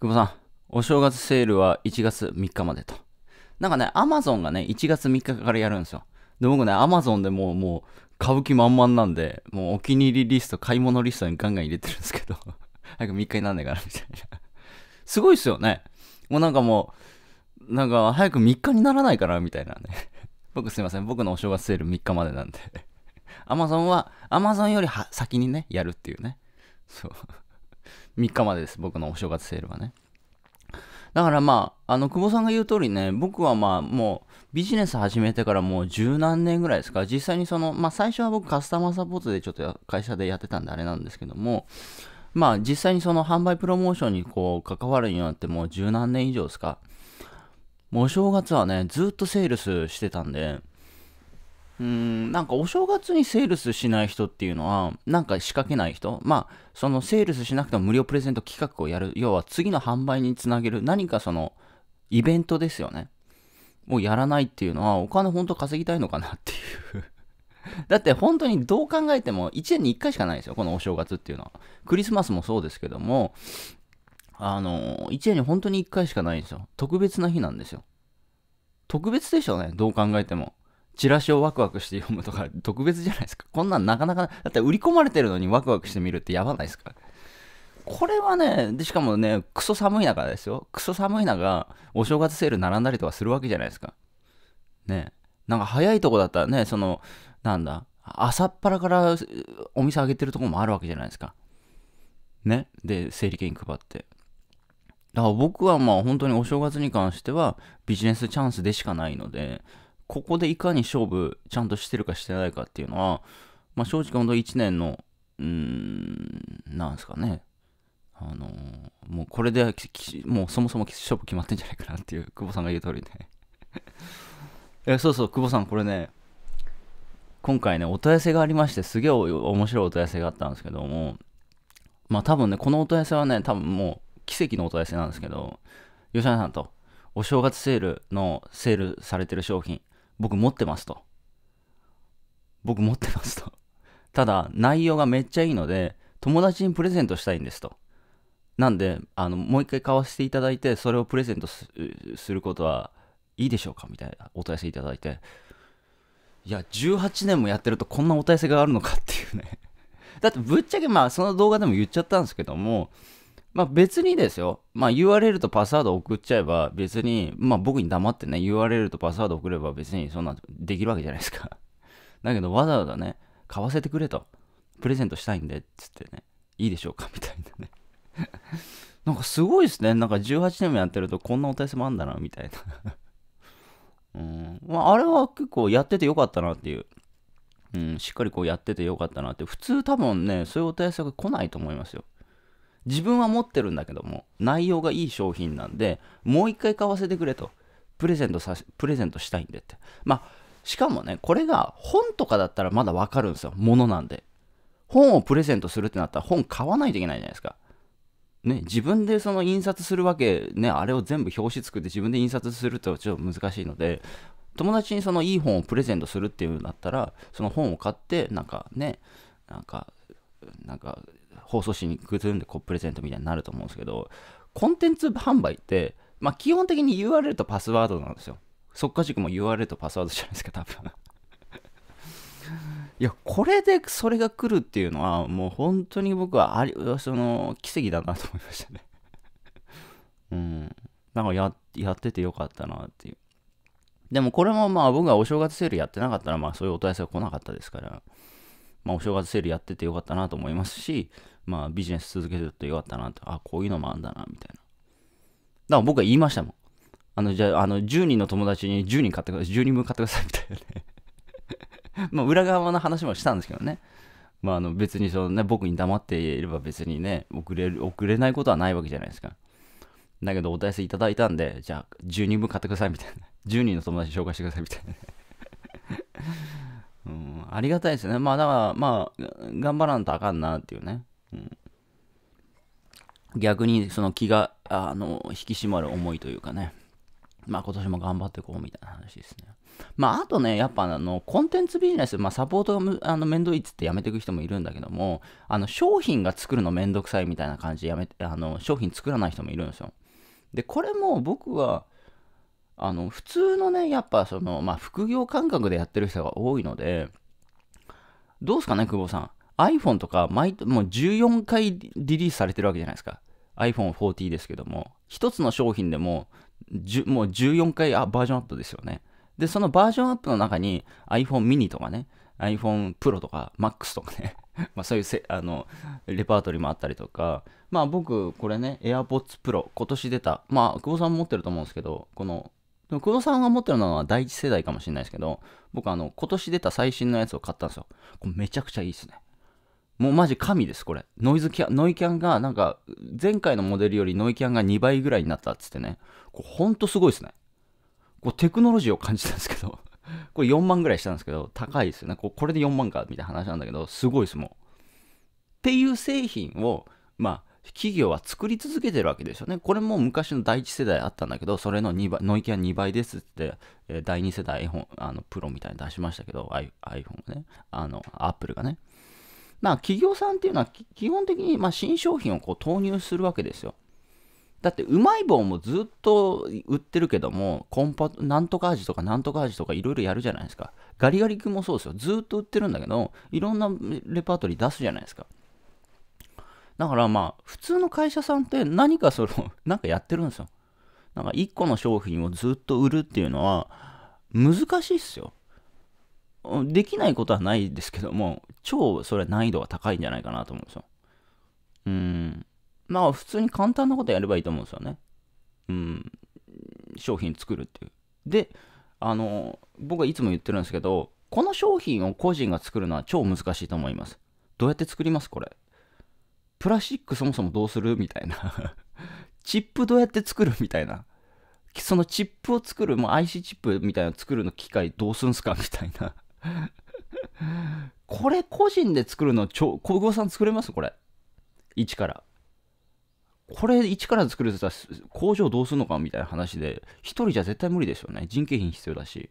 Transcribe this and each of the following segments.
久保さん、お正月セールは1月3日までと。なんかね、アマゾンがね、1月3日からやるんですよ。で、僕ね、アマゾンでもう、もう、買う気満々なんで、もうお気に入りリスト、買い物リストにガンガン入れてるんですけど、早く3日になんねえかな、みたいな。すごいっすよね。もうなんかもう、なんか早く3日にならないかな、みたいなね。僕すいません、僕のお正月セール3日までなんで。アマゾンは、アマゾンより先にね、やるっていうね。そう。3日までです、僕のお正月セールはね。だからまあ、あの、久保さんが言う通りね、僕はまあ、もう、ビジネス始めてからもう十何年ぐらいですか、実際にその、まあ最初は僕カスタマーサポートでちょっと会社でやってたんであれなんですけども、まあ実際にその販売プロモーションにこう関わるようになってもう十何年以上ですか、もうお正月はね、ずっとセールスしてたんで、うんなんかお正月にセールスしない人っていうのはなんか仕掛けない人まあそのセールスしなくても無料プレゼント企画をやる要は次の販売につなげる何かそのイベントですよねをやらないっていうのはお金ほんと稼ぎたいのかなっていう だって本当にどう考えても1年に1回しかないですよこのお正月っていうのはクリスマスもそうですけどもあの1年に本当に1回しかないんですよ特別な日なんですよ特別でしょうねどう考えてもチラシをワクワクして読むとか特別じゃないですか。こんなんなかなか、だって売り込まれてるのにワクワクしてみるってやばないですか。これはね、で、しかもね、クソ寒い中ですよ。クソ寒い中、お正月セール並んだりとかするわけじゃないですか。ね。なんか早いとこだったらね、その、なんだ、朝っぱらからお店あげてるとこもあるわけじゃないですか。ね。で、整理券配って。だから僕はまあ本当にお正月に関してはビジネスチャンスでしかないので、ここでいかに勝負ちゃんとしてるかしてないかっていうのは、まあ、正直本当1年の、うーん、なんすかね。あのー、もうこれで、もうそもそも勝負決まってんじゃないかなっていう、久保さんが言う通りでえそうそう、久保さん、これね、今回ね、お問い合わせがありまして、すげえ面白いお問い合わせがあったんですけども、まあ多分ね、このお問い合わせはね、多分もう奇跡のお問い合わせなんですけど、吉永さんと、お正月セールのセールされてる商品、僕持ってますと。僕持ってますと。ただ、内容がめっちゃいいので、友達にプレゼントしたいんですと。なんで、あの、もう一回買わせていただいて、それをプレゼントすることはいいでしょうかみたいなお問い合わせいただいて。いや、18年もやってるとこんなお問い合わせがあるのかっていうねだってぶっちゃけまあその動画でも言っちゃったんですけども、まあ別にですよ。まあ URL とパスワード送っちゃえば別に、まあ僕に黙ってね、URL とパスワード送れば別にそんなできるわけじゃないですか。だけどわざわざね、買わせてくれと。プレゼントしたいんで、つってね。いいでしょうかみたいなね。なんかすごいですね。なんか18年もやってるとこんなお手数もあんだな、みたいな うん。まあ、あれは結構やっててよかったなっていう。うん、しっかりこうやっててよかったなって。普通多分ね、そういうお手せが来ないと思いますよ。自分は持ってるんだけども、内容がいい商品なんで、もう一回買わせてくれと。プレゼントさプレゼントしたいんでって。まあ、しかもね、これが本とかだったらまだわかるんですよ。ものなんで。本をプレゼントするってなったら本買わないといけないじゃないですか。ね、自分でその印刷するわけ、ね、あれを全部表紙作って自分で印刷するとちょっと難しいので、友達にそのいい本をプレゼントするっていうんだったら、その本を買って、なんかね、なんか、なんか放送紙にグズンでこうプレゼントみたいになると思うんですけど、コンテンツ販売って、まあ、基本的に URL とパスワードなんですよ。そっか塾も URL とパスワードじゃないですか、多分 いや、これでそれが来るっていうのは、もう本当に僕はあり、その、奇跡だなと思いましたね うん。なんかや、やっててよかったなっていう。でもこれもまあ僕がお正月セールやってなかったら、まあそういうお問い合わせが来なかったですから。まあ、お正月セールやっててよかったなと思いますし、まあ、ビジネス続けててよかったなと、あ、こういうのもあんだな、みたいな。だから僕は言いましたもん。あの、じゃあ、あの、10人の友達に10人買ってください、10人分買ってください、みたいなね。まあ、裏側の話もしたんですけどね。まあ、あの、別にそのね、僕に黙っていれば別にね、遅れる、遅れないことはないわけじゃないですか。だけど、お問いせいただいたんで、じゃあ、10人分買ってください、みたいな。10人の友達紹介してください、みたいな。うん、ありがたいですよね。まあだから、まあ、頑張らんとあかんなっていうね。うん、逆にその気が、あの、引き締まる思いというかね。まあ今年も頑張っていこうみたいな話ですね。まああとね、やっぱあの、コンテンツビジネス、まあサポートがあのめんどいっつってやめていく人もいるんだけども、あの、商品が作るのめんどくさいみたいな感じでやめて、あの、商品作らない人もいるんですよ。で、これも僕は、あの、普通のね、やっぱその、まあ、副業感覚でやってる人が多いので、どうですかね、久保さん。iPhone とか毎、もう14回リリースされてるわけじゃないですか。iPhone40 ですけども、1つの商品でも、もう14回あバージョンアップですよね。で、そのバージョンアップの中に iPhone mini とかね、iPhone Pro とか Max とかね まあそういうせあのレパートリーもあったりとか、まあ僕、これね、AirPods Pro、今年出た、まあ久保さん持ってると思うんですけど、このでも久保さんが持ってるのは第一世代かもしれないですけど、僕あの、今年出た最新のやつを買ったんですよ。これめちゃくちゃいいですね。もうマジ神です、これ。ノイズキャン、ノイキャンが、なんか、前回のモデルよりノイキャンが2倍ぐらいになったっつってね。これほんとすごいですね。こうテクノロジーを感じたんですけど これ4万ぐらいしたんですけど、高いですよね。これで4万か、みたいな話なんだけど、すごいです、もう。っていう製品を、まあ、企業は作り続けてるわけですよね。これも昔の第一世代あったんだけど、それの2倍、ノイキャン2倍ですって、え第2世代 iPhone、あの、プロみたいに出しましたけど、iPhone ね、あの、Apple がね。まあ、企業さんっていうのは、基本的に、ま新商品をこう投入するわけですよ。だってうまい棒もずっと売ってるけどもコンパなんとか味とかなんとか味とかいろいろやるじゃないですかガリガリ君もそうですよずっと売ってるんだけどいろんなレパートリー出すじゃないですかだからまあ、普通の会社さんって何かその、なんかやってるんですよ。なんか1個の商品をずっと売るっていうのは難しいっすよ。できないことはないですけども、超それは難易度が高いんじゃないかなと思うんですよ。うん。まあ普通に簡単なことやればいいと思うんですよね。うん。商品作るっていう。で、あの、僕はいつも言ってるんですけど、この商品を個人が作るのは超難しいと思います。どうやって作りますこれプラスチックそもそもどうするみたいな チップどうやって作るみたいな。そのチップを作る、もう IC チップみたいなの作るの機械どうすんすかみたいな これ個人で作るの、超小久保さん作れますこれ。一から。これ一から作るって工場どうすんのかみたいな話で、一人じゃ絶対無理でしょうね。人件費必要だし。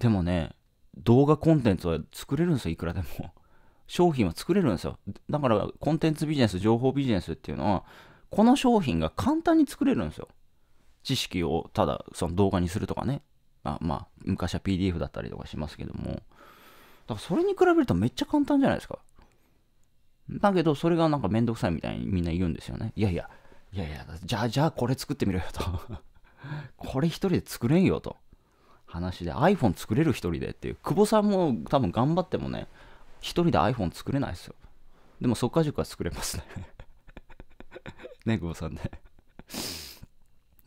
でもね、動画コンテンツは作れるんですよ、いくらでも商品は作れるんですよ。だからコンテンツビジネス、情報ビジネスっていうのは、この商品が簡単に作れるんですよ。知識をただその動画にするとかね。あまあ、昔は PDF だったりとかしますけども。だからそれに比べるとめっちゃ簡単じゃないですか。だけど、それがなんかめんどくさいみたいにみんな言うんですよね。いやいや、いやいや、じゃあ、じゃあこれ作ってみろよと これ一人で作れんよと。話で iPhone 作れる一人でっていう。久保さんも多分頑張ってもね、一人で iPhone 作れないですよ。でも、速か塾は作れますね ね、久保さんね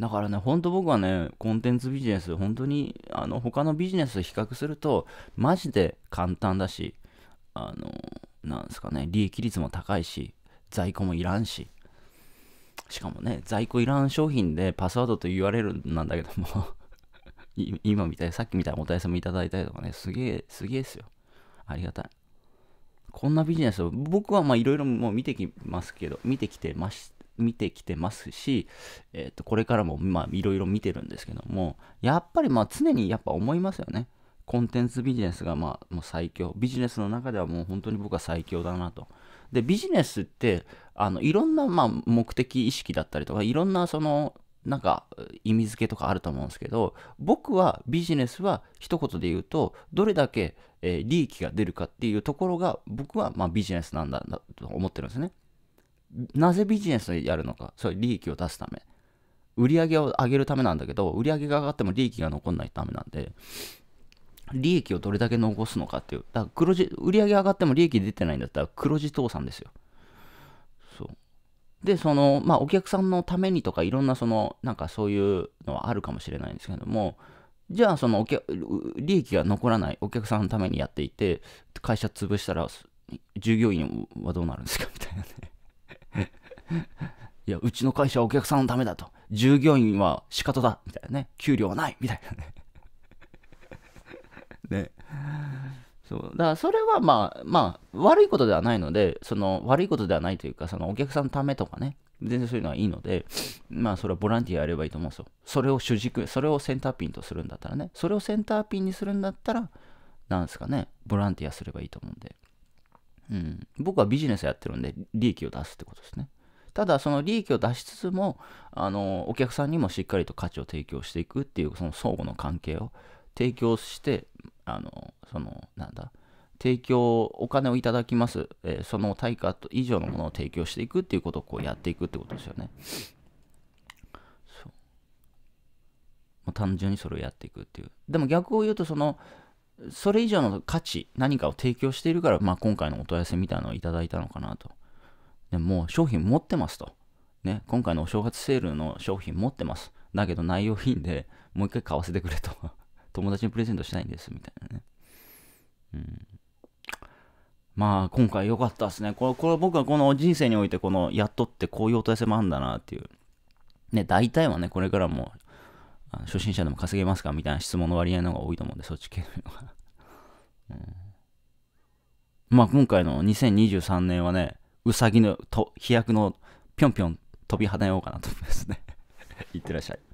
だからね、ほんと僕はね、コンテンツビジネス、本当に、あの、他のビジネスと比較すると、マジで簡単だし、あの、なんですかね、利益率も高いし、在庫もいらんし、しかもね、在庫いらん商品でパスワードと URL なんだけども 今みたい、さっきみたいなお問い合わせもいただいたりとかね、すげえ、すげえっすよ。ありがたい。こんなビジネスを、僕はまあいろいろもう見てきますけど、見てきてます、見てきてますし、えっ、ー、と、これからもまあいろいろ見てるんですけども、やっぱりまあ常にやっぱ思いますよね。コンテンツビジネスがまあもう最強。ビジネスの中ではもう本当に僕は最強だなと。で、ビジネスって、あの、いろんなまあ目的意識だったりとか、いろんなそのなんか意味付けとかあると思うんですけど僕はビジネスは一言で言うとどれだけ、え利益が出るかっていうところが僕はまビジネスなんだと思ってるんですねなぜビジネスをやるのかそれ利益を出すため売り上げを上げるためなんだけど売り上げが上がっても利益が残んないためなんで利益をどれだけ残すのかっていうだから黒字売り上げ上がっても利益出てないんだったら黒字倒産ですよで、その、まあ、お客さんのためにとか、いろんな、その、なんかそういうのはあるかもしれないんですけども、じゃあ、そのお利益が残らないお客さんのためにやっていて、会社潰したら、従業員はどうなるんですかみたいなね。いや、うちの会社はお客さんのためだと。従業員は仕方だみたいなね。給料はないみたいなね。ね。そうだからそれはまあまあ悪いことではないのでその悪いことではないというかそのお客さんのためとかね全然そういうのはいいのでまあそれはボランティアやればいいと思うんですよそれを主軸それをセンターピンとするんだったらねそれをセンターピンにするんだったらなんですかねボランティアすればいいと思うんで、うん、僕はビジネスやってるんで利益を出すってことですねただその利益を出しつつもあのお客さんにもしっかりと価値を提供していくっていうその相互の関係を提供してあの、その、なんだ、提供、お金をいただきます。えー、その対価以上のものを提供していくっていうことをこうやっていくってことですよね。そう。単純にそれをやっていくっていう。でも逆を言うと、その、それ以上の価値、何かを提供しているから、まあ、今回のお問い合わせみたいなのをいただいたのかなと。でもう商品持ってますと。ね、今回のお正月セールの商品持ってます。だけど内容品でもう一回買わせてくれと友達にプレゼントしたいんです、みたいなね。うん。まあ、今回良かったですね。これ、これ僕はこの人生において、この、やっとってこういうお問い合わせもあるんだなっていう。ね、大体はね、これからも、初心者でも稼げますかみたいな質問の割合の方が多いと思うんで、そっち系のは。うん、まあ、今回の2023年はね、うさぎのと飛躍のぴょんぴょん飛び跳ねようかなと思いますね。いってらっしゃい。